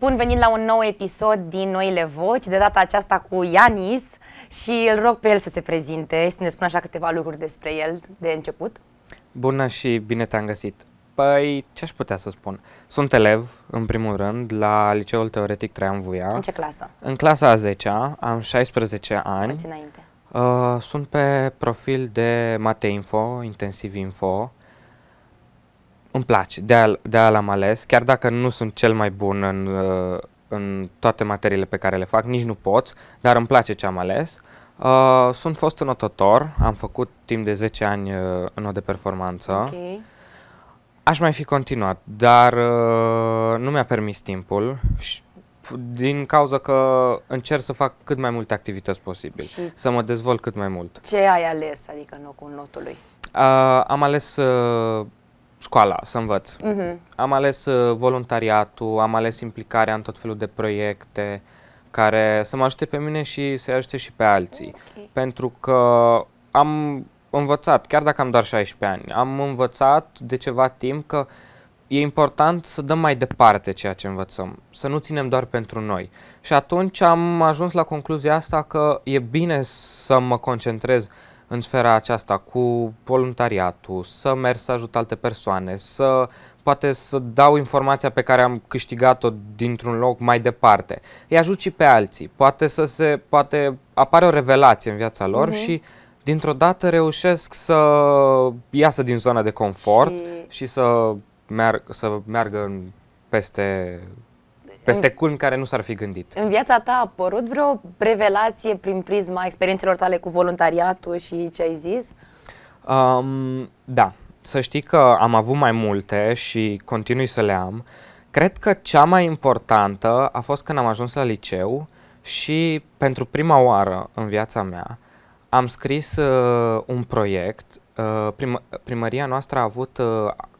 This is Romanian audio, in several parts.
Bun venit la un nou episod din Noile Voci, de data aceasta cu Ianis și îl rog pe el să se prezinte și să ne spună așa câteva lucruri despre el de început. Bună și bine te-am găsit! Păi, ce aș putea să spun? Sunt elev, în primul rând, la Liceul Teoretic Traian Vuia. În ce clasă? În clasa a 10-a, am 16 ani. Mulți înainte. Uh, sunt pe profil de Mate Info, Intensiv Info îmi place, de-aia, de-aia l-am ales, chiar dacă nu sunt cel mai bun în, uh, în toate materiile pe care le fac, nici nu pot, dar îmi place ce am ales. Uh, sunt fost notator, am făcut timp de 10 ani uh, în de performanță. Okay. Aș mai fi continuat, dar uh, nu mi-a permis timpul și din cauza că încerc să fac cât mai multe activități posibil, și să mă dezvolt cât mai mult. Ce ai ales, adică în locul notului? Uh, am ales uh, școala, să învăț. Uh-huh. Am ales uh, voluntariatul, am ales implicarea în tot felul de proiecte care să mă ajute pe mine și să-i ajute și pe alții. Okay. Pentru că am învățat, chiar dacă am doar 16 ani, am învățat de ceva timp că e important să dăm mai departe ceea ce învățăm, să nu ținem doar pentru noi. Și atunci am ajuns la concluzia asta că e bine să mă concentrez uh, în sfera aceasta cu voluntariatul, să merg să ajut alte persoane, să poate să dau informația pe care am câștigat-o dintr-un loc mai departe. Îi ajut și pe alții. Poate să se poate apare o revelație în viața lor uh-huh. și dintr-o dată reușesc să iasă din zona de confort și, și să, mearg- să meargă în peste peste culmi care nu s-ar fi gândit. În viața ta a apărut vreo revelație prin prisma experiențelor tale cu voluntariatul și ce ai zis? Um, da. Să știi că am avut mai multe și continui să le am. Cred că cea mai importantă a fost când am ajuns la liceu și pentru prima oară în viața mea am scris uh, un proiect. Uh, prim- primăria noastră a avut uh,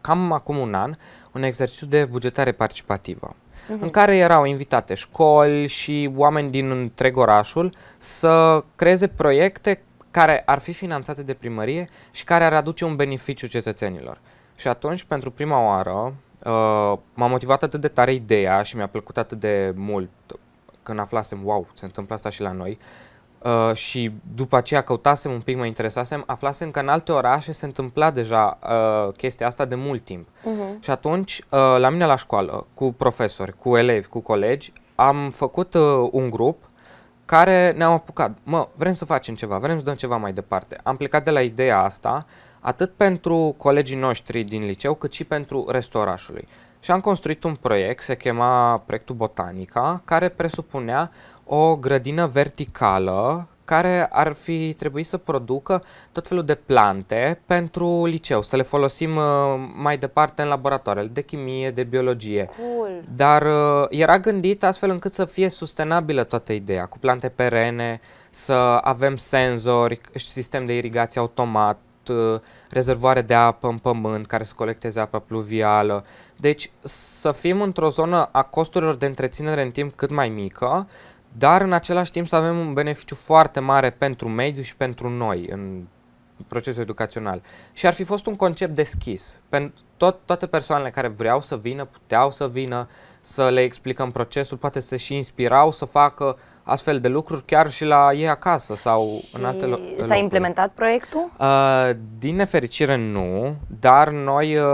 cam acum un an un exercițiu de bugetare participativă uh-huh. în care erau invitate școli și oameni din întreg orașul să creeze proiecte care ar fi finanțate de primărie și care ar aduce un beneficiu cetățenilor. Și atunci, pentru prima oară, uh, m-a motivat atât de tare ideea și mi-a plăcut atât de mult când aflasem, wow, se întâmplă asta și la noi, uh, și după aceea căutasem un pic, mă interesasem, aflasem că în alte orașe se întâmpla deja uh, chestia asta de mult timp. Uh-huh. Și atunci, uh, la mine la școală, cu profesori, cu elevi, cu colegi, am făcut uh, un grup care ne-am apucat. Mă, vrem să facem ceva, vrem să dăm ceva mai departe. Am plecat de la ideea asta, atât pentru colegii noștri din liceu, cât și pentru restul orașului. Și am construit un proiect, se chema proiectul Botanica, care presupunea o grădină verticală care ar fi trebuit să producă tot felul de plante pentru liceu, să le folosim uh, mai departe în laboratoarele de chimie, de biologie. Cool. Dar uh, era gândit astfel încât să fie sustenabilă toată ideea, cu plante perene, să avem senzori, sistem de irigație automat, uh, rezervoare de apă în pământ care să colecteze apă pluvială. Deci să fim într-o zonă a costurilor de întreținere în timp cât mai mică, dar în același timp să avem un beneficiu foarte mare pentru mediu și pentru noi în procesul educațional. Și ar fi fost un concept deschis. Pentru tot, toate persoanele care vreau să vină, puteau să vină, să le explicăm procesul, poate să și inspirau să facă astfel de lucruri chiar și la ei acasă sau și în alte locuri. S-a implementat proiectul? Uh, din nefericire nu, dar noi uh,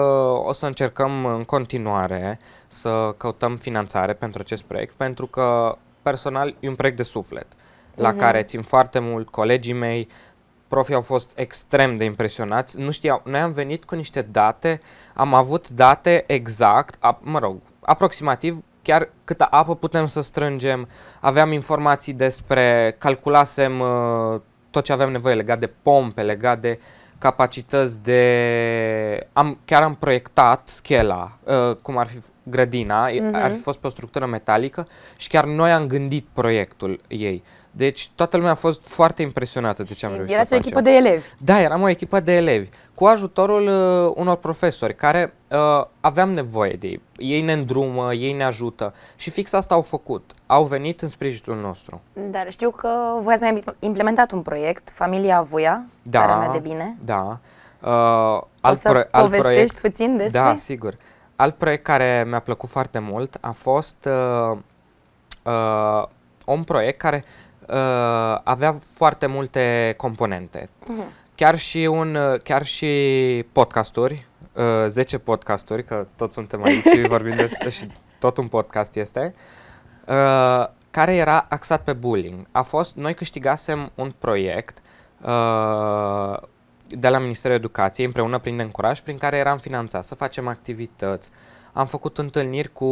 o să încercăm în continuare să căutăm finanțare pentru acest proiect, pentru că personal e un proiect de suflet, la uh-huh. care țin foarte mult colegii mei, profii au fost extrem de impresionați, nu știau, noi am venit cu niște date, am avut date exact, a, mă rog, aproximativ chiar câtă apă putem să strângem, aveam informații despre, calculasem uh, tot ce aveam nevoie legat de pompe, legat de uh, capacități de... Am, chiar am proiectat schela, uh, cum ar fi grădina, uh-huh. ar mhm. fi fost pe o structură metalică și chiar noi am gândit proiectul ei. Deci toată lumea a fost foarte impresionată de ce am reușit Erați o echipă de elevi. Da, eram o echipă de elevi, cu ajutorul uh, unor profesori care uh, aveam nevoie de ei. Ei ne îndrumă, ei ne ajută și fix asta au făcut. Au venit în sprijinul nostru. Dar știu că voi ați mai implementat un proiect, Familia Voia, da, care mea de bine. Da, uh, alt, o să pro- alt povestești proiect, puțin da, despre? Da, sigur. Alt proiect care mi-a plăcut foarte mult a fost uh, uh, un proiect care uh, uh, avea foarte multe componente. Uh-huh. Chiar și un uh, chiar și podcasturi, uh, 10 podcasturi, că toți suntem aici și vorbim despre și tot un podcast este. Uh, care era axat pe bullying. A fost, noi câștigasem un proiect uh, de la Ministerul Educației, împreună prin Încuraj, prin care eram finanțat să facem activități. Am făcut întâlniri cu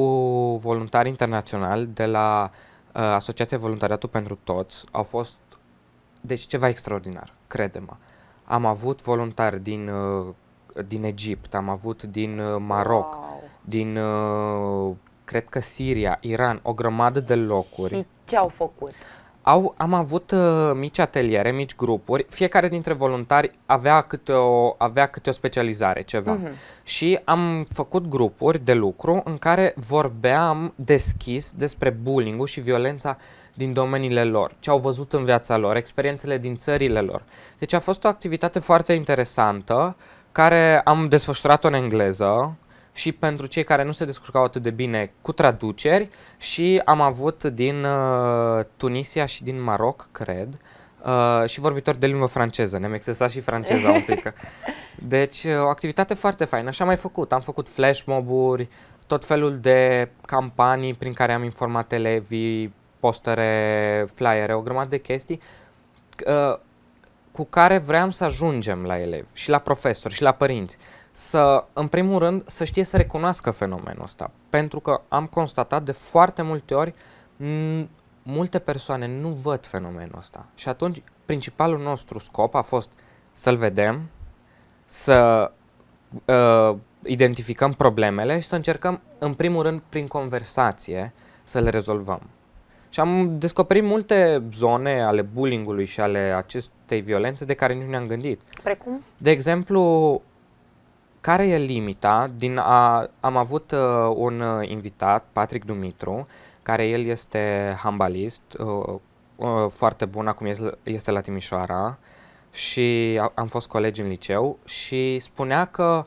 voluntari internaționali de la uh, Uh, Asociația Voluntariatul pentru Toți au fost deci ceva extraordinar, credem. Am avut voluntari din, uh, din Egipt, am avut din uh, Maroc, wow. din cred că Siria, Iran, o grămadă de locuri. Și ce au făcut? Au, am avut uh, mici ateliere, mici grupuri, fiecare dintre voluntari avea câte o, avea câte o specializare, ceva. Uh-huh. Și am făcut grupuri de lucru în care vorbeam deschis despre bullying și violența din domeniile lor, ce au văzut în viața lor, experiențele din țările lor. Deci a fost o activitate foarte interesantă care am desfășurat-o în engleză, și pentru cei care nu se descurcau atât de bine cu traduceri și am avut din uh, Tunisia și din Maroc, cred, uh, și vorbitori de limbă franceză. Ne-am exersat și franceza un pic. Deci, uh, o activitate foarte faină. Așa am mai făcut. Am făcut flash moburi, tot felul de campanii prin care am informat elevii, postere, flyere, o grămadă de chestii uh, cu care vreau să ajungem la elevi și la profesori și la părinți să, în primul rând, să știe să recunoască fenomenul ăsta. Pentru că am constatat de foarte multe ori, multe persoane nu văd fenomenul ăsta. Și atunci, principalul nostru scop a fost să-l vedem, să uh, identificăm problemele și să încercăm, în primul rând, prin conversație, să le rezolvăm. Și am descoperit multe zone ale bullyingului și ale acestei violențe de care nici nu ne-am gândit. Precum? De exemplu, care e limita? Din a, am avut uh, un uh, invitat, Patrick Dumitru, care el este hambalist, uh, uh, foarte bun, acum este la Timișoara și am fost colegi în liceu și spunea că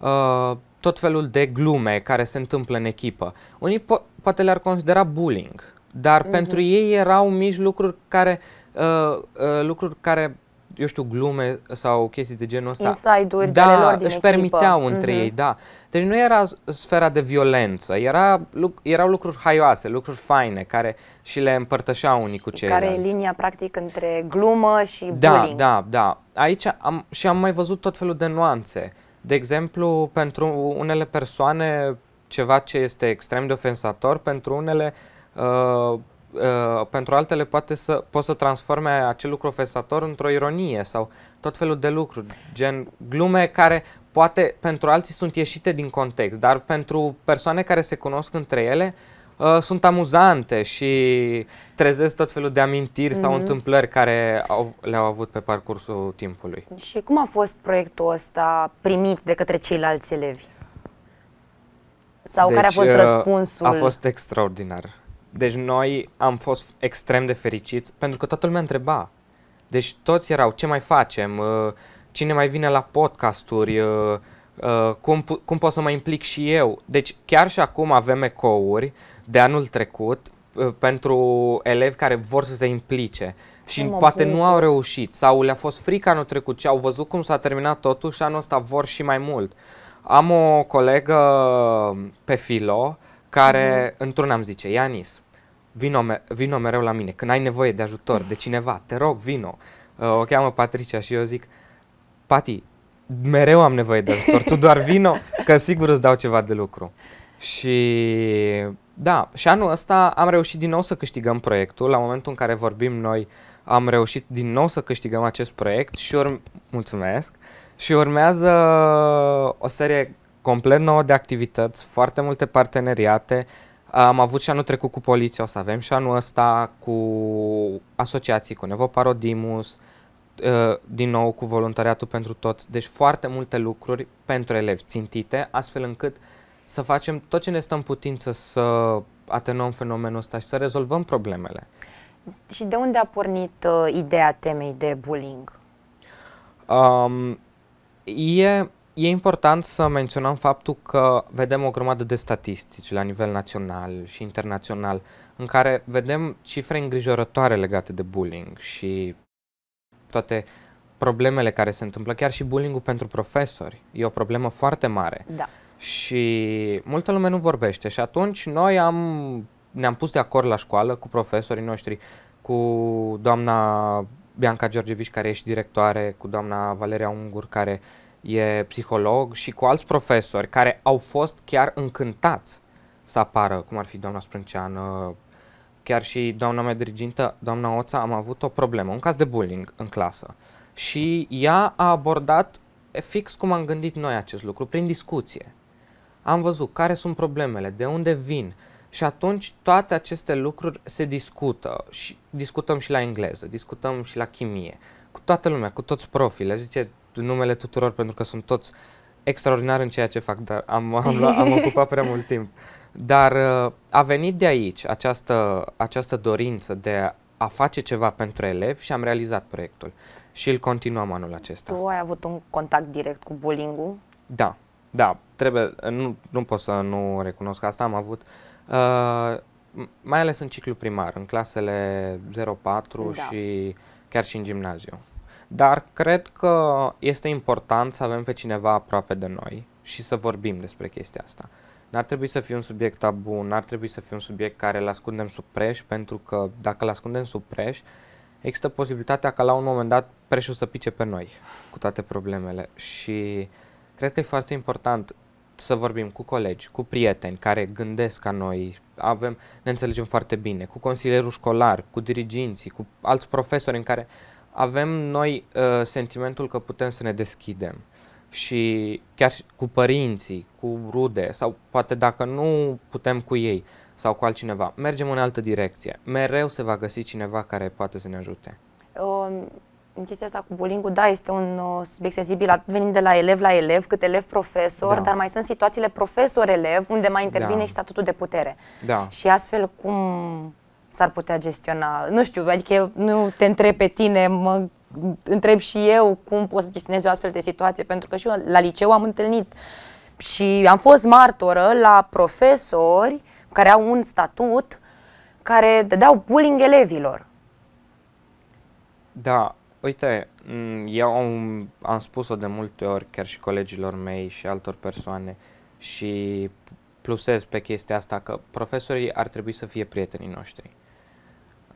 uh, tot felul de glume care se întâmplă în echipă, unii po- poate le-ar considera bullying, dar uh-huh. pentru ei erau mici lucruri care, uh, uh, lucruri care eu știu, glume sau chestii de genul ăsta. Inside-uri da, lor din își permiteau echipă. între mm-hmm. ei, da. Deci nu era sfera de violență, era, erau lucruri haioase, lucruri faine, care și le împărtășeau unii cu ceilalți. Care e linia, practic, între glumă și da, bullying. Da, da, da. Aici am, și am mai văzut tot felul de nuanțe. De exemplu, pentru unele persoane, ceva ce este extrem de ofensator, pentru unele... Uh, Uh, pentru altele poate să, poți să transforme acel lucru ofensator într-o ironie sau tot felul de lucruri, gen glume care poate pentru alții sunt ieșite din context, dar pentru persoane care se cunosc între ele uh, sunt amuzante și trezesc tot felul de amintiri mm-hmm. sau mhm. întâmplări care au, le-au avut pe parcursul timpului. Și cum a fost proiectul ăsta primit de către ceilalți elevi? Sau deci, care a deci, fost uh, răspunsul? A fost extraordinar. Deci noi am fost extrem de fericiți pentru că toată lumea întreba. Deci toți erau, ce mai facem, uh, cine mai vine la podcasturi, uh, uh, cum, cum pot să mă implic și eu. Deci chiar și acum avem ecouri de anul trecut pentru elevi care vor să se implice și Am poate nu au reușit sau le-a fost frică anul trecut și au văzut cum s-a terminat totul și anul ăsta vor și mai mult. Am o colegă pe filo care, mm. într-un am zice, Ianis, vino, vino mereu la mine. Când ai nevoie de ajutor, de cineva, te rog, vino. Uh, o cheamă Patricia și eu zic, Pati, mereu am nevoie de ajutor, tu doar vino, că sigur îți dau ceva de lucru. Și da, și anul ăsta am reușit din nou să câștigăm proiectul. La momentul în care vorbim noi, am reușit din nou să câștigăm acest proiect și urm- mulțumesc. Și urmează o serie complet nouă de activități, foarte multe parteneriate, am avut și anul trecut cu poliția, o să avem și anul ăsta cu asociații, cu Nevoparodimus, ă, din nou cu voluntariatul pentru tot, Deci foarte multe lucruri pentru elevi țintite, astfel încât să facem tot ce ne stă în putință să atenuăm fenomenul ăsta și să rezolvăm problemele. Și de unde a pornit uh, ideea temei de bullying? Um, e E important să menționăm faptul că vedem o grămadă de statistici la nivel național și internațional în care vedem cifre îngrijorătoare legate de bullying și toate problemele care se întâmplă, chiar și bullying pentru profesori. E o problemă foarte mare. Da. Și multă lume nu vorbește și atunci noi am, ne-am pus de acord la școală cu profesorii noștri, cu doamna Bianca Georgevici, care și directoare, cu doamna Valeria Ungur, care uh, e psiholog și cu alți profesori care au fost chiar încântați să apară, cum ar fi doamna Sprânceană, chiar și doamna mea dirigintă, doamna Oța, am avut o problemă, un caz de bullying în clasă. Și ea a abordat fix cum am gândit noi acest lucru, prin discuție. Am văzut care sunt problemele, de unde vin, și atunci toate aceste lucruri se discută și discutăm și la engleză, discutăm și la chimie, cu toată lumea, cu toți profile. Zice, numele tuturor pentru că sunt toți extraordinari în ceea ce fac, dar am, am, am ocupat prea mult timp. Dar uh, a venit de aici această, această dorință de a face ceva pentru elevi și am realizat proiectul și îl continuăm anul acesta. Tu ai avut un contact direct cu bullying Da, da, trebuie, nu, nu pot să nu recunosc asta, am avut, uh, mai ales în ciclu primar, în clasele 0-4 da. și chiar și în gimnaziu. Dar cred că este important să avem pe cineva aproape de noi și să vorbim despre chestia asta. N-ar trebui să fie un subiect tabu, n-ar trebui să fie un subiect care îl ascundem sub preș, pentru că dacă îl ascundem sub preș, există posibilitatea ca la un moment dat preșul să pice pe noi cu toate problemele și cred că e foarte important să vorbim cu colegi, cu prieteni care gândesc ca noi, avem, ne înțelegem foarte bine, cu consilierul școlar, cu diriginții, cu alți profesori în care avem noi uh, sentimentul că putem să ne deschidem și chiar cu părinții, cu rude sau poate dacă nu putem cu ei sau cu altcineva, mergem în altă direcție. Mereu se va găsi cineva care poate să ne ajute. Um în chestia asta cu bullying da, este un uh, subiect sensibil, venind de la elev la elev, cât elev profesor, da. dar mai sunt situațiile profesor-elev, unde mai intervine da. și statutul de putere. Da. Și astfel cum s-ar putea gestiona? Nu știu, adică nu te întreb pe tine, mă întreb și eu cum pot să gestionez o astfel de situație, pentru că și eu la liceu am întâlnit și am fost martoră la profesori care au un statut care dădeau bullying elevilor. Da, uite, eu am, am spus-o de multe ori, chiar și colegilor mei și altor persoane și plusez pe chestia asta că profesorii ar trebui să fie prietenii noștri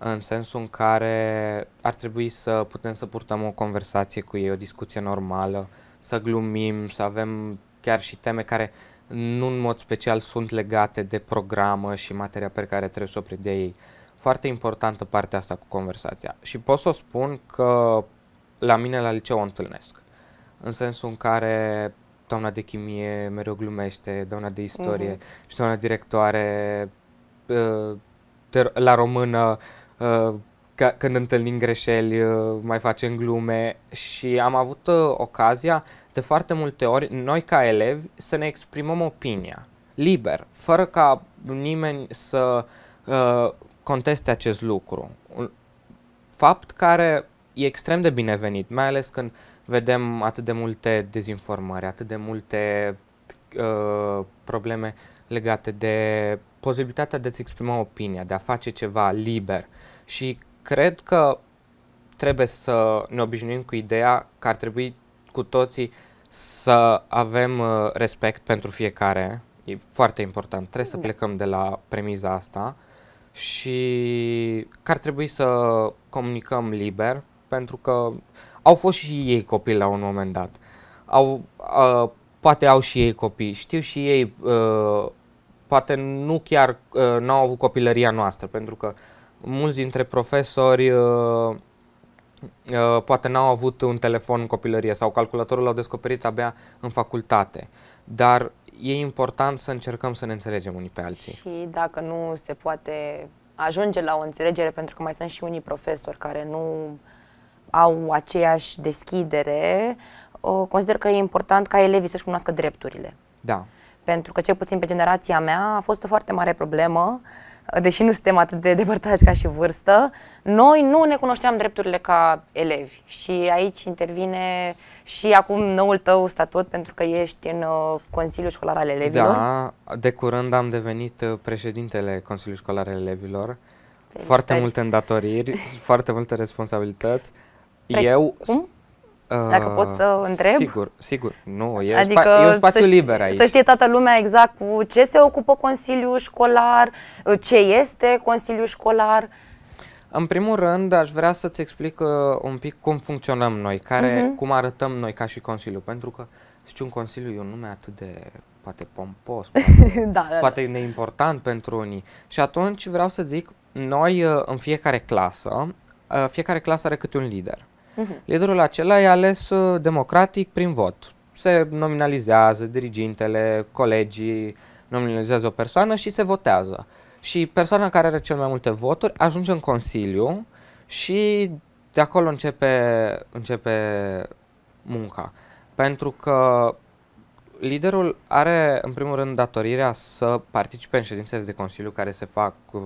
în sensul în care ar trebui să putem să purtăm o conversație cu ei, o discuție normală, să glumim, să avem chiar și teme care nu în mod special sunt legate de programă și materia pe care trebuie să o predea ei. Foarte importantă partea asta cu conversația. Și pot să o spun că la mine la liceu o întâlnesc. În sensul în care doamna de chimie mereu glumește, doamna de istorie uh-huh. și doamna directoare uh, la română Uh, când întâlnim greșeli, uh, mai facem glume și am avut uh, ocazia de foarte multe ori noi ca elevi să ne exprimăm opinia liber, fără ca nimeni să uh, conteste acest lucru. Un fapt care e extrem de binevenit, mai ales când vedem atât de multe dezinformări, atât de multe uh, probleme legate de posibilitatea de a-ți exprima opinia, de a face ceva liber. Uh, și cred că trebuie să ne obișnuim cu ideea că ar trebui cu toții să avem uh, respect pentru fiecare. E foarte important. Trebuie să da. plecăm de la premiza asta și că ar trebui să comunicăm liber pentru că au fost și ei copii la un moment dat. Au, uh, poate au și ei copii, știu și ei, uh, poate nu chiar uh, n-au avut copilăria noastră, pentru că uh, mulți dintre profesori uh, uh, poate n-au avut un telefon în copilărie sau calculatorul l-au descoperit abia în facultate. Dar e important să încercăm să ne înțelegem unii pe alții. Și dacă nu se poate ajunge la o înțelegere, pentru că mai sunt și unii profesori care nu au aceeași deschidere, uh, consider că e important ca elevii să-și cunoască drepturile. Da pentru că, cel puțin pe generația mea, a fost o foarte mare problemă, deși nu suntem atât de depărtați ca și vârstă, noi nu ne cunoșteam drepturile ca elevi și aici intervine și acum noul tău statut pentru că ești în uh, Consiliul Școlar al Elevilor. Da, de curând am devenit uh, președintele Consiliului Școlar al Elevilor. Felicitări. Foarte multe îndatoriri, foarte multe responsabilități. Pre- Eu... Cum? Dacă pot să uh, întreb? Sigur, sigur. Nu, e, adică spa- e un spațiu să liber aici. Să știe toată lumea exact cu ce se ocupă Consiliul Școlar, uh, ce este Consiliul Școlar. În primul rând, aș vrea să-ți explic uh, un pic cum funcționăm noi, care, uh-huh. cum arătăm noi ca și Consiliu, pentru că, știu, un Consiliu e un nume atât de, poate, pompos, poate, da, da, da. poate da. neimportant pentru unii. Și atunci vreau să zic, noi, uh, în fiecare clasă, uh, fiecare clasă are câte un lider. Uh-huh. Liderul acela e ales uh, democratic prin vot. Se nominalizează dirigintele, colegii, nominalizează o persoană și se votează. Și persoana care are cel mai multe voturi ajunge în Consiliu și de acolo începe, începe munca. Pentru că liderul are, în primul rând, datorirea să participe în ședințele de Consiliu care se fac, uh,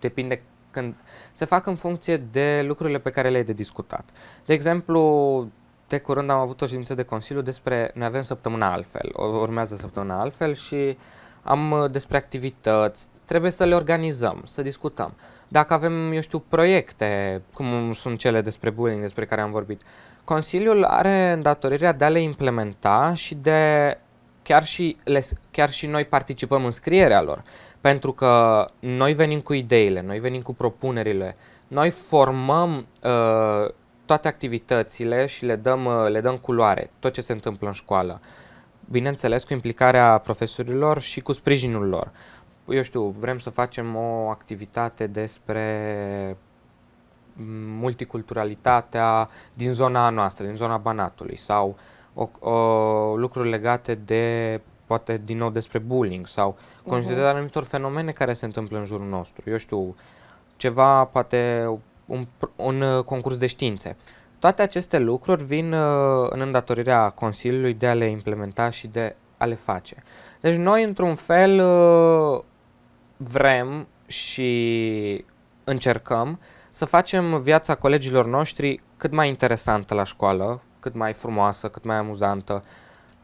depinde când se fac în funcție de lucrurile pe care le-ai de discutat. De exemplu, de curând am avut o ședință de Consiliu despre, noi avem săptămâna altfel, urmează săptămâna altfel și am uh, despre activități, trebuie să le organizăm, să discutăm. Dacă avem, eu știu, proiecte, cum sunt cele despre bullying despre care am vorbit, Consiliul are îndatorirea de a le implementa și de chiar și, le, chiar și noi participăm în scrierea lor. Pentru că noi venim cu ideile, noi venim cu propunerile, noi formăm uh, toate activitățile și le dăm, uh, le dăm culoare, tot ce se întâmplă în școală. Bineînțeles, cu implicarea profesorilor și cu sprijinul lor. Eu știu, vrem să facem o activitate despre multiculturalitatea din zona noastră, din zona Banatului sau uh, o, o, lucruri legate de, poate din nou despre bullying sau considerarea uh-huh. Mhm. anumitor fenomene care se întâmplă în jurul nostru. Eu știu, ceva, poate un, un uh, concurs de științe. Toate aceste lucruri vin uh, în îndatorirea Consiliului de a le implementa și de a le face. Deci noi, într-un fel, uh, vrem și încercăm să facem viața colegilor noștri cât mai interesantă la școală, cât mai frumoasă, cât mai amuzantă.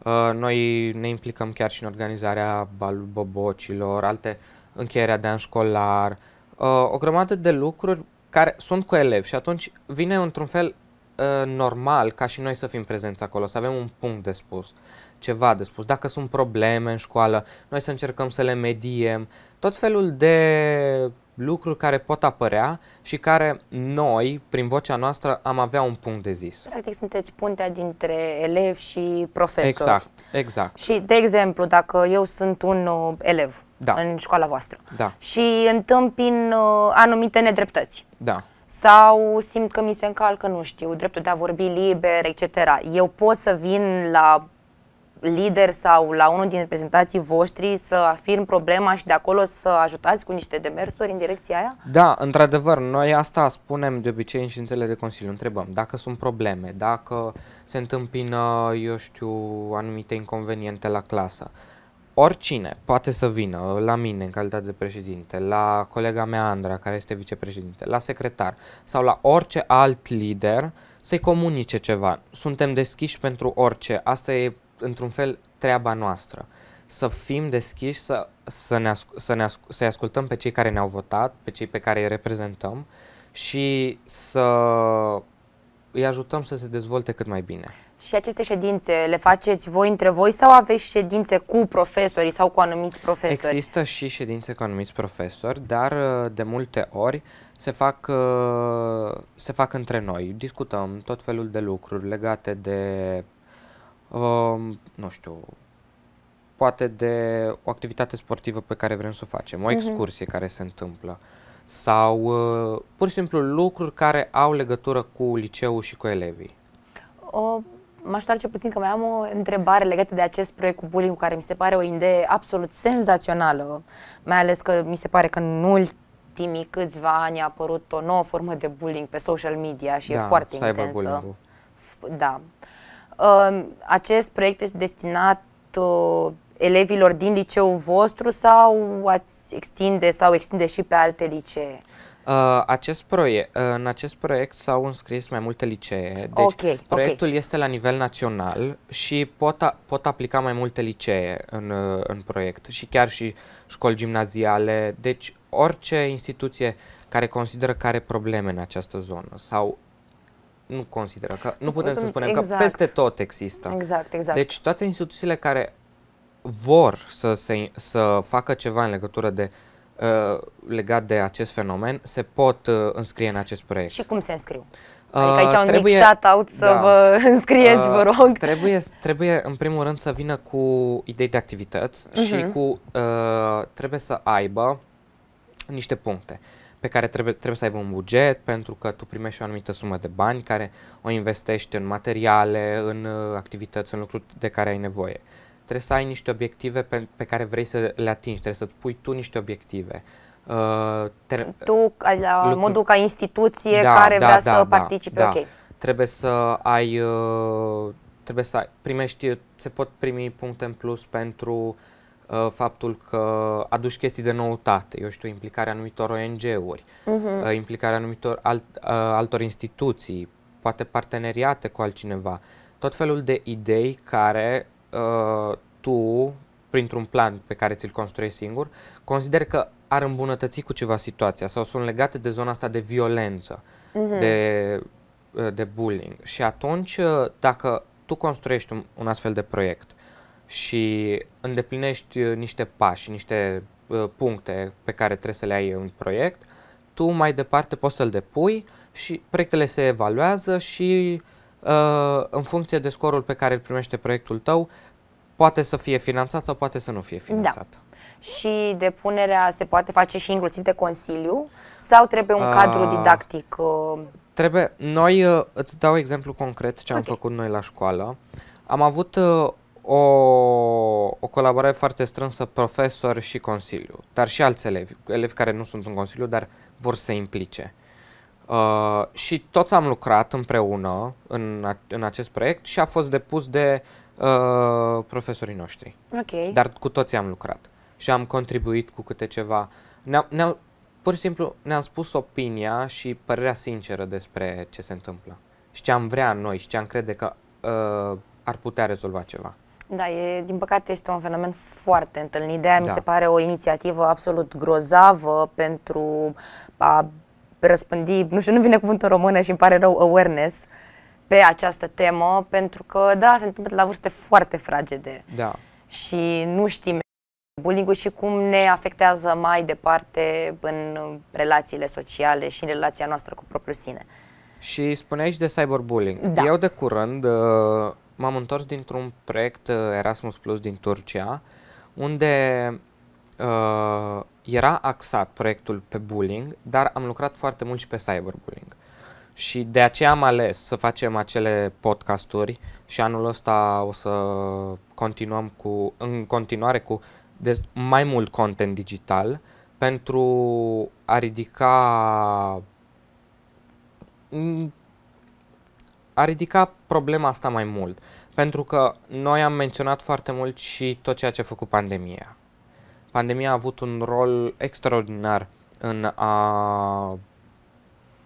Uh, noi ne implicăm chiar și în organizarea bobocilor, alte încheierea de an școlar, uh, o grămadă de lucruri care sunt cu elevi și atunci vine într-un fel uh, normal ca și noi să fim prezenți acolo, să avem un punct de spus, ceva de spus. Dacă sunt probleme în școală, noi să încercăm să le mediem, tot felul de lucruri care pot apărea și care noi, prin vocea noastră, am avea un punct de zis. Practic sunteți puntea dintre elev și profesor. Exact, exact. Și, de exemplu, dacă eu sunt un uh, elev da. în școala voastră da. și întâmpin uh, anumite nedreptăți. Da sau simt că mi se încalcă, nu știu, dreptul de a vorbi liber, etc. Eu pot să vin la lider sau la unul din reprezentații voștri să afirm problema și de acolo să ajutați cu niște demersuri în direcția aia? Da, într-adevăr, noi asta spunem de obicei în ședințele de Consiliu. Întrebăm dacă sunt probleme, dacă se întâmpină, eu știu, anumite inconveniente la clasă. Oricine poate să vină la mine în calitate de președinte, la colega mea Andra, care este vicepreședinte, la secretar sau la orice alt lider să-i comunice ceva. Suntem deschiși pentru orice. Asta e într-un fel, treaba noastră. Să fim deschiși, să, să ne asc- să ne asc- să ascultăm pe cei care ne-au votat, pe cei pe care îi reprezentăm și să îi ajutăm să se dezvolte cât mai bine. Și aceste ședințe le faceți voi între voi sau aveți ședințe cu profesorii sau cu anumiți profesori? Există și ședințe cu anumiți profesori, dar uh, de multe ori se fac, uh, se fac între noi. Discutăm tot felul de lucruri legate de Ehm, nu știu, poate de o activitate sportivă pe care vrem să o facem, o mhm. excursie care se întâmplă sau uh, pur și simplu lucruri care au legătură cu liceul și cu elevii. O, m-aș toarce puțin că mai am o întrebare legată de acest proiect cu bullying, care mi se pare o idee absolut senzațională, mai ales că mi se pare că în ultimii câțiva ani a apărut o nouă formă de bullying pe social media și da, e foarte intensă. Da, acest proiect este destinat uh, elevilor din liceul vostru sau ați extinde sau extinde și pe alte licee? Uh, acest proiect, uh, în acest proiect s-au înscris mai multe licee, deci okay, proiectul okay. este la nivel național și pot, a, pot aplica mai multe licee în, uh, în proiect și chiar și școli gimnaziale, deci orice instituție care consideră că are probleme în această zonă sau nu consideră că nu putem să mm, spunem exact. că peste tot există. Exact, exact. Deci toate instituțiile care vor să, se, să facă ceva în legătură de uh, legat de acest fenomen, se pot uh, înscrie în acest proiect. Și cum se înscriu? Uh, adică aici am trebuie, mic shout-out să da, vă înscrieți, uh, vă rog. Trebuie, trebuie, în primul rând, să vină cu idei de activități uh-huh. și mhm. cu uh, trebuie să aibă niște puncte. Uh, pe care trebuie, trebuie să aibă un buget, pentru că tu primești o anumită sumă de bani care o investești în materiale, în uh, activități, în lucruri de care ai nevoie. Trebuie să ai niște obiective pe, pe care vrei să le atingi, trebuie să-ți pui tu niște obiective. Uh, te, tu, la lucru... modul ca instituție da, care da, vrea da, să da, da, participe, da. ok. Trebuie să ai, uh, trebuie să ai, primești, se pot primi puncte în plus pentru uh, Uh, faptul că aduci chestii de noutate, eu știu, implicarea anumitor ONG-uri, uh-huh. Mhm. implicarea anumitor alt, uh, altor instituții, poate parteneriate cu altcineva, tot felul de idei care uh, tu, printr-un plan pe care ți-l construiești singur, consider că ar îmbunătăți cu ceva situația sau sunt legate de zona asta de violență, uh-huh. de, uh, de bullying. Și atunci, dacă tu construiești un, un astfel de proiect și îndeplinești uh, niște pași, niște uh, puncte pe care trebuie să le ai în proiect, tu mai departe poți să-l depui și proiectele se evaluează și uh, în funcție de scorul pe care îl primește proiectul tău, poate să fie finanțat sau poate să nu fie da. finanțat. Da. Și depunerea se poate face și inclusiv de consiliu sau trebuie un uh, cadru didactic? Uh... Trebuie, noi uh, îți dau exemplu concret ce okay. am făcut noi la școală. Am avut uh, o, o colaborare foarte strânsă profesor și Consiliu, dar și alți elevi, elevi care nu sunt în Consiliu, dar vor să se implice. Uh, și toți am lucrat împreună în, în acest proiect și a fost depus de uh, profesorii noștri. Ok. Dar cu toții am lucrat și am contribuit cu câte ceva. Ne-am, ne-am, pur și simplu ne-am spus opinia și părerea sinceră despre ce se întâmplă și ce am vrea noi și ce am crede că uh, ar putea rezolva ceva. Da, e, din păcate este un fenomen foarte întâlnit. De-aia da. mi se pare o inițiativă absolut grozavă pentru a răspândi, nu știu, nu vine cuvântul în română și îmi pare rău, awareness pe această temă, pentru că, da, se întâmplă la vârste foarte fragede. Da. Și nu știm bullying și cum ne afectează mai departe în relațiile sociale și în relația noastră cu propriul sine. Și spuneai și de cyberbullying. Da. Eu de curând uh, m-am întors dintr-un proiect uh, Erasmus Plus din Turcia, unde uh, era axat proiectul pe bullying, dar am lucrat foarte mult și pe cyberbullying. Și de aceea am ales să facem acele podcasturi și anul ăsta o să continuăm cu, în continuare cu de- mai mult content digital pentru a ridica mm, a ridica problema asta mai mult, pentru că noi am menționat foarte mult și tot ceea ce a făcut pandemia. Pandemia a avut un rol extraordinar în a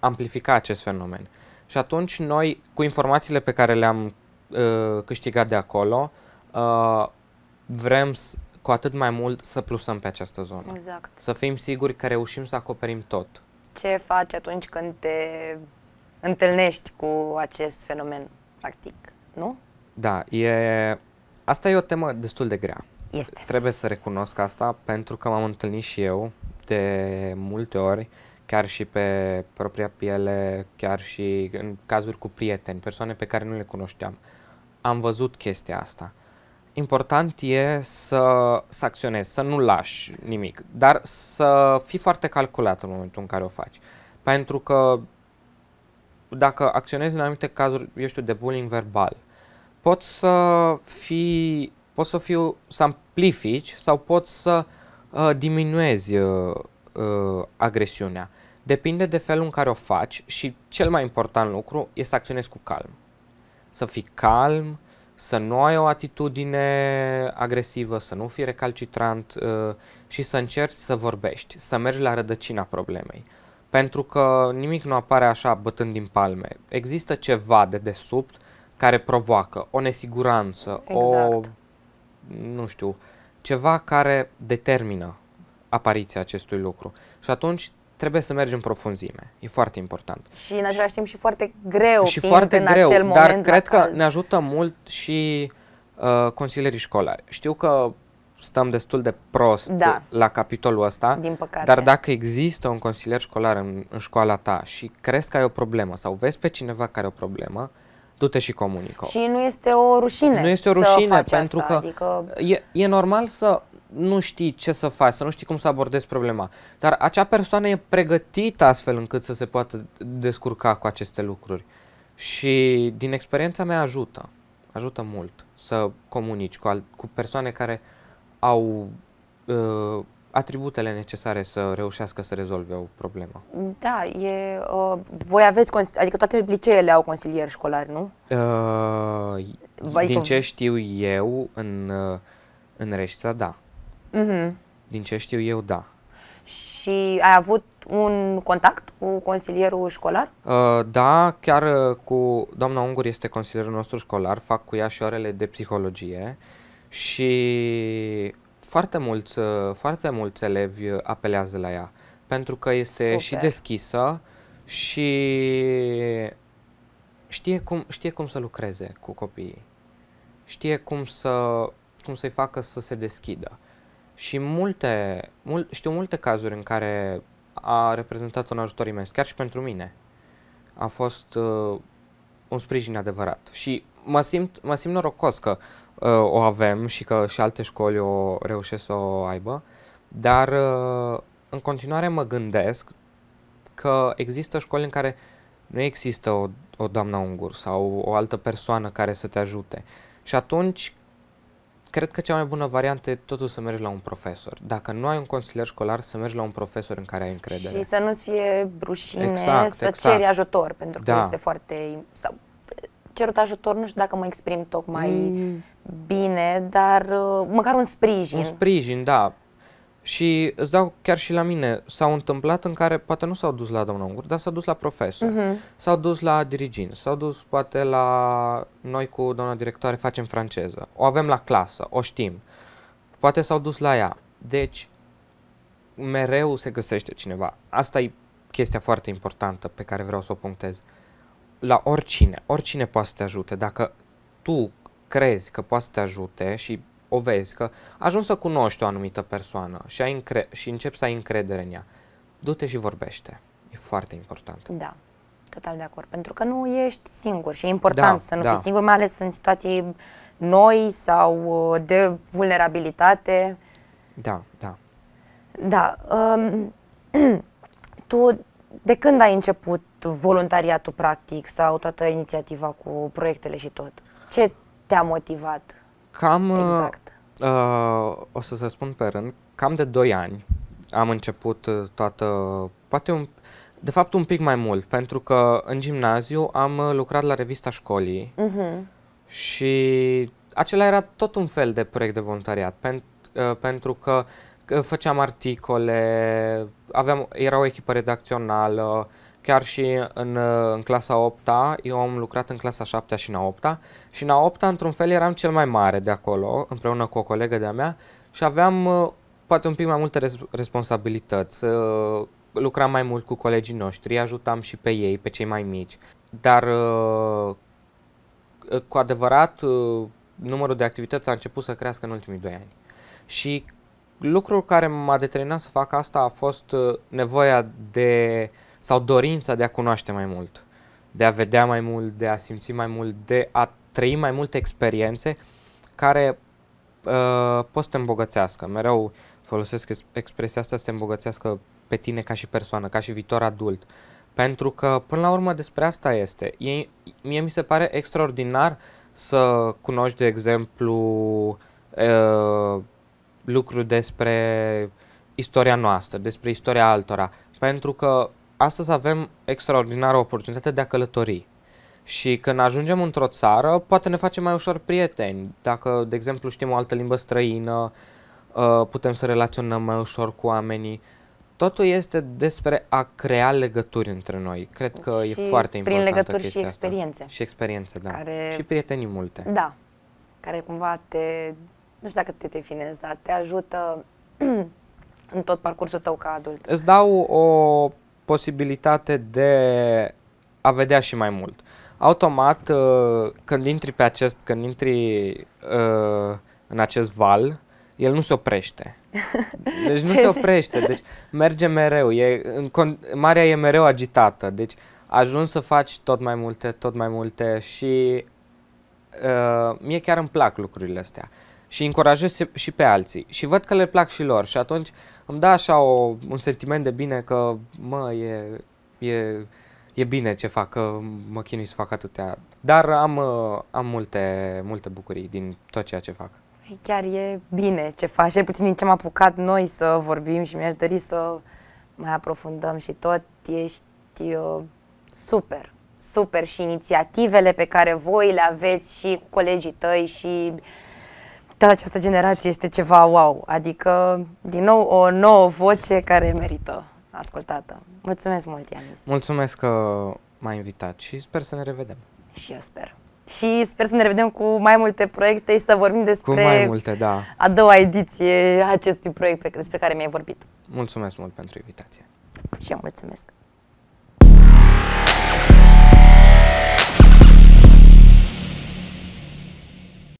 amplifica acest fenomen. Și atunci noi, cu informațiile pe care le-am uh, câștigat de acolo, uh, vrem s- cu atât mai mult să plusăm pe această zonă. Exact. Să fim siguri că reușim să acoperim tot. Ce faci atunci când te întâlnești cu acest fenomen, practic, nu? Da, e... asta e o temă destul de grea. Este. Trebuie să recunosc asta pentru că m-am întâlnit și eu de multe ori, chiar și pe propria piele, chiar și în cazuri cu prieteni, persoane pe care nu le cunoșteam. Am văzut chestia asta. Important e să, să acționezi, să nu lași nimic, dar să fii foarte calculat în momentul în care o faci. Pentru că dacă acționezi în anumite cazuri, eu știu, de bullying verbal, poți să fii, poți să fiu, să amplifici sau poți să uh, diminuezi uh, uh, agresiunea. Depinde de felul în care o faci și cel mai important lucru e să acționezi cu calm. Să fii calm, să nu ai o atitudine agresivă, să nu fii recalcitrant uh, și să încerci să vorbești, să mergi la rădăcina problemei pentru că nimic nu apare așa bătând din palme. Există ceva de desubt care provoacă o nesiguranță, exact. o, nu știu, ceva care determină apariția acestui lucru. Și atunci trebuie să mergi în profunzime. E foarte important. Și în același timp și foarte greu. Și foarte în greu, acel moment dar cred că ne ajută mult și uh, consilierii școlari. Știu că stăm destul de prost da. la capitolul ăsta, Din păcate. dar dacă există un consilier școlar în, în școala ta și crezi că ai o problemă sau vezi pe cineva care are o problemă, du-te și comunică. Și nu este o rușine. Nu este o rușine pentru asta, că adică... e, e normal să nu știi ce să faci, să nu știi cum să abordezi problema. Dar acea persoană e pregătită astfel încât să se poată descurca cu aceste lucruri. Și din experiența mea ajută. Ajută mult să comunici cu, al- cu persoane care au uh, atributele necesare să reușească să rezolve o problemă. Da, e, uh, voi aveți, adică toate liceele au consilieri școlari, nu? Uh, Din ce știu eu, în, uh, în Reșița, da. Uh-huh. Din ce știu eu, da. Și ai avut un contact cu consilierul școlar? Uh, da, chiar uh, cu doamna Ungur este consilierul nostru școlar, fac cu ea și orele de psihologie. Uh, și foarte mulți, foarte mulți elevi apelează la ea pentru că este Super. și deschisă și știe cum, știe cum să lucreze cu copiii. Știe cum, să, cum să-i facă să se deschidă. Și multe, mul, știu multe cazuri în care a reprezentat un ajutor imens, chiar și pentru mine. A fost uh, un sprijin adevărat. Și mă simt, mă simt norocos că Uh, o avem și că și alte școli o reușesc să o aibă, dar uh, în continuare mă gândesc că există școli în care nu există o, o doamnă ungur sau o altă persoană care să te ajute. Și atunci, cred că cea mai bună variantă e totul să mergi la un profesor. Dacă nu ai un consilier școlar, să mergi la un profesor în care ai încredere. Și să nu-ți fie rușine exact, să exact. ceri ajutor, pentru că da. este foarte... sau cerut ajutor, nu știu dacă mă exprim tocmai mm. bine, dar uh, măcar un sprijin. Un sprijin, da. Și îți dau chiar și la mine, s-au întâmplat în care poate nu s-au dus la doamna Ungur, dar s-au dus la profesor, mm-hmm. s-au dus la dirigin, s-au dus poate la noi cu doamna directoare facem franceză, o avem la clasă, o știm, poate s-au dus la ea. Deci, mereu se găsește cineva. Asta e chestia foarte importantă pe care vreau să o punctez. Uh, la oricine, oricine poate să te ajute. Dacă tu crezi că poate să te ajute și o vezi că ajungi să cunoști o anumită persoană și, ai încre- și începi să ai încredere în ea, du-te și vorbește. E foarte important. Da, total de acord. Pentru că nu ești singur și e important da, să nu da. fii singur, mai ales în situații noi sau uh, de vulnerabilitate. Da, da. Da. Um, tu de când ai început voluntariatul practic sau toată inițiativa cu proiectele și tot? Ce te-a motivat? Cam, uh, exact. uh, o să se spun pe rând, cam de 2 ani am început uh, toată, poate un, de fapt un pic mai mult, pentru că în gimnaziu am uh, lucrat la revista școlii uh-huh. și acela era tot un fel de proiect de voluntariat, pentru, uh, pentru că uh, făceam articole, aveam, era o echipă redacțională, chiar și în, în clasa 8 -a, eu am lucrat în clasa 7 -a și în a 8 -a, și în a 8 -a, într-un fel, eram cel mai mare de acolo, împreună cu o colegă de-a mea, și aveam uh, poate un pic mai multe res- responsabilități. Uh, lucram mai mult cu colegii noștri, ajutam și pe ei, pe cei mai mici. Dar uh, cu adevărat, numărul de activități a început să crească în ultimii doi ani. Și lucrul care m-a determinat să fac asta a fost uh, nevoia de sau dorința de a cunoaște mai mult, de a vedea mai mult, de a simți mai mult, de a trăi mai multe experiențe care uh, pot să te îmbogățească. Mereu folosesc expresia asta să te îmbogățească pe tine ca și persoană, ca și viitor adult. Pentru că, până la urmă, despre asta este. E, mie mi se pare extraordinar să cunoști, de exemplu, uh, lucru despre istoria noastră, despre istoria altora, pentru că astăzi avem extraordinară oportunitate de a călători. Și când ajungem într-o țară, poate ne facem mai ușor prieteni. Dacă, de exemplu, știm o altă limbă străină, uh, putem să relaționăm mai ușor cu oamenii. Totul este despre a crea legături între noi. Cred că și e foarte important. Prin legături și experiențe. Asta. Și experiențe, da. Care... Și prietenii multe. Da. Care cumva te nu știu dacă te definezi, dar te ajută în tot parcursul tău ca adult? Îți dau o posibilitate de a vedea și mai mult. Automat, uh, când intri pe acest, când intri uh, în acest val, el nu se oprește. Deci nu se oprește, deci merge mereu, e, în, marea e mereu agitată, deci ajungi să faci tot mai multe, tot mai multe și uh, mie chiar îmi plac lucrurile astea. Uh, și încurajez și pe alții și văd că le plac și lor și atunci îmi dă așa o, un sentiment de bine că, mă, e, e, e bine ce fac, că mă chinui să fac atâtea. Dar am, am multe, multe bucurii din tot ceea ce fac. Păi chiar e bine ce faci, Și puțin din ce am apucat noi să vorbim și mi-aș dori să mai aprofundăm și tot. Ești eu, uh, super, super și inițiativele pe care voi le aveți și cu colegii tăi și uh, toată această generație este ceva wow, adică, din nou, o nouă voce care merită ascultată. Mulțumesc mult, Ianis! Mulțumesc că m-ai invitat și sper să ne revedem. Și eu sper. Și sper să ne revedem cu mai multe proiecte și să vorbim despre cu mai multe, da. a doua ediție a acestui proiect despre care mi-ai vorbit. Mulțumesc mult pentru invitație. Și eu mulțumesc.